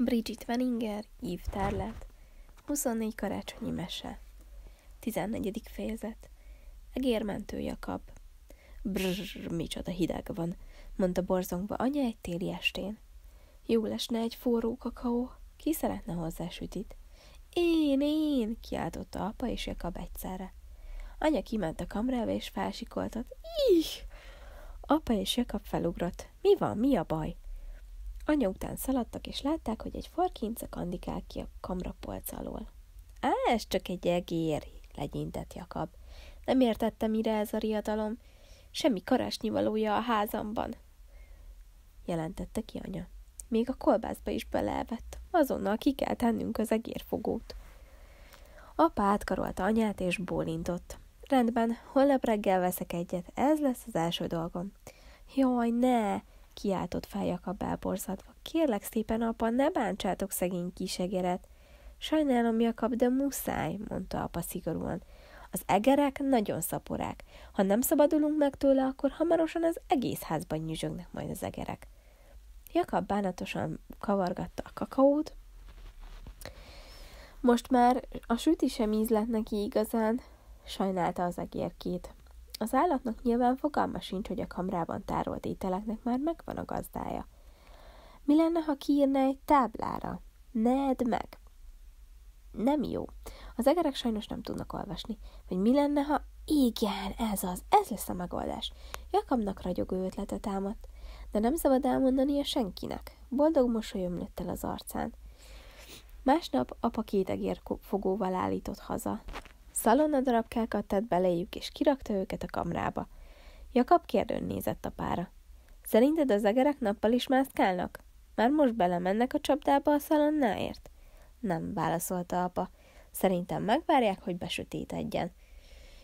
Bridget Wellinger, Ív Tárlát, 24 karácsonyi mese, 14. fejezet, Egérmentő Jakab. Brrr, micsoda hideg van, mondta borzongva anya egy téli estén. Jó lesne egy forró kakaó, ki szeretne hozzá sütit? Én, én, kiáltotta apa és Jakab egyszerre. Anya kiment a kamrába és felsikoltott. Ih! Apa és Jakab felugrott. Mi van, mi a baj? Anya után szaladtak, és látták, hogy egy farkinca kandikál ki a kamra polc alól. Á, ez csak egy egér, legyintett Jakab. Nem értette, mire ez a riadalom. Semmi karásnyivalója a házamban, jelentette ki anya. Még a kolbászba is beleevett. Azonnal ki kell tennünk az egérfogót. Apa átkarolta anyát és bólintott. Rendben, holnap reggel veszek egyet, ez lesz az első dolgom. Jaj, ne! kiáltott fel a elborzadva. Kérlek szépen, apa, ne bántsátok szegény kisegeret. Sajnálom, a kap, de muszáj, mondta apa szigorúan. Az egerek nagyon szaporák. Ha nem szabadulunk meg tőle, akkor hamarosan az egész házban nyüzsögnek majd az egerek. Jakab bánatosan kavargatta a kakaót. Most már a süti sem íz lett neki igazán, sajnálta az egérkét. Az állatnak nyilván fogalma sincs, hogy a kamrában tárolt ételeknek már megvan a gazdája. Mi lenne, ha kiírna egy táblára? Ne edd meg! Nem jó. Az egerek sajnos nem tudnak olvasni. Vagy mi lenne, ha... Igen, ez az, ez lesz a megoldás. Jakabnak ragyogó ötlete támadt. De nem szabad a senkinek. Boldog mosolyom ömlött el az arcán. Másnap apa két egér fogóval állított haza. Szalonadarabkákat tett belejük, és kirakta őket a kamrába. Jakab kérdőn nézett a pára. Szerinted az egerek nappal is mászkálnak? Már most belemennek a csapdába a szalonnáért? Nem, válaszolta apa. Szerintem megvárják, hogy besötétedjen.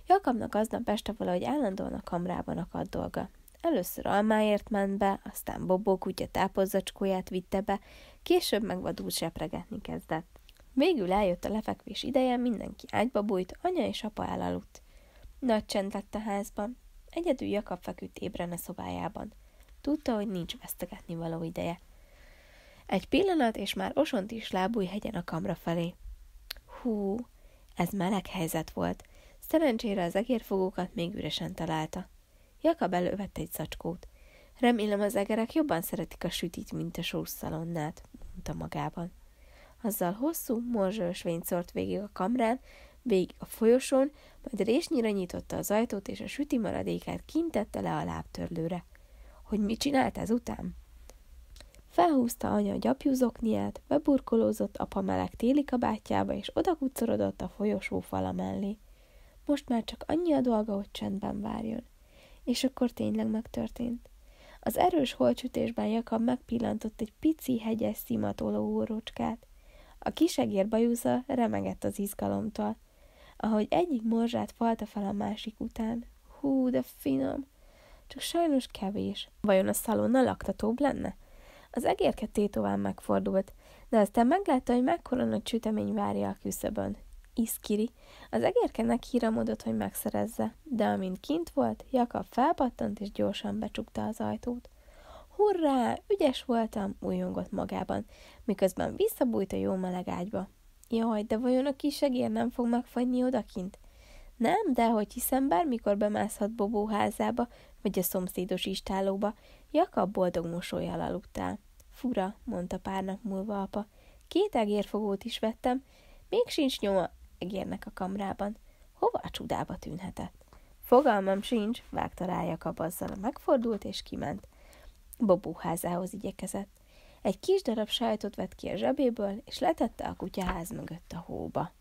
Jakabnak aznap este valahogy állandóan a kamrában akadt dolga. Először almáért ment be, aztán Bobó kutya tápozzacskóját vitte be, később meg vadul sepregetni kezdett. Végül eljött a lefekvés ideje, mindenki ágyba bújt, anya és apa elaludt. Nagy csend lett a házban. Egyedül Jakab feküdt ébren a szobájában. Tudta, hogy nincs vesztegetni való ideje. Egy pillanat, és már osont is lábúj hegyen a kamra felé. Hú, ez meleg helyzet volt. Szerencsére az egérfogókat még üresen találta. Jakab elővette egy zacskót. Remélem az egerek jobban szeretik a sütit, mint a sószalonnát, mondta magában azzal hosszú, vényt szort végig a kamrán, végig a folyosón, majd résnyire nyitotta az ajtót, és a süti maradékát kintette le a lábtörlőre. Hogy mit csinált után? Felhúzta anya a gyapjú zokniát, beburkolózott apa meleg téli kabátjába, és odakucorodott a folyosó fala mellé. Most már csak annyi a dolga, hogy csendben várjon. És akkor tényleg megtörtént. Az erős holcsütésben Jakab megpillantott egy pici hegyes szimatoló órócskát. A kisegér bajusza remegett az izgalomtól. Ahogy egyik morzsát falta fel a másik után. Hú, de finom! Csak sajnos kevés. Vajon a szalonna laktatóbb lenne? Az egérke tétován megfordult, de aztán meglátta, hogy mekkora nagy csütemény várja a küszöbön. Iszkiri. Az egérkenek híramodott, hogy megszerezze, de amint kint volt, Jakab felpattant és gyorsan becsukta az ajtót hurrá, ügyes voltam, újongott magában, miközben visszabújt a jó meleg ágyba. Jaj, de vajon a kisegér nem fog megfagyni odakint? Nem, de hogy hiszem, bármikor bemászhat Bobó házába, vagy a szomszédos istálóba, Jakab boldog mosolyjal aludtál. Fura, mondta párnak múlva apa. Két egérfogót is vettem, még sincs nyoma egérnek a kamrában. Hova a csudába tűnhetett? Fogalmam sincs, vágta rá Jakab azzal, megfordult és kiment. Bobó házához igyekezett. Egy kis darab sajtot vett ki a zsebéből, és letette a kutyaház mögött a hóba.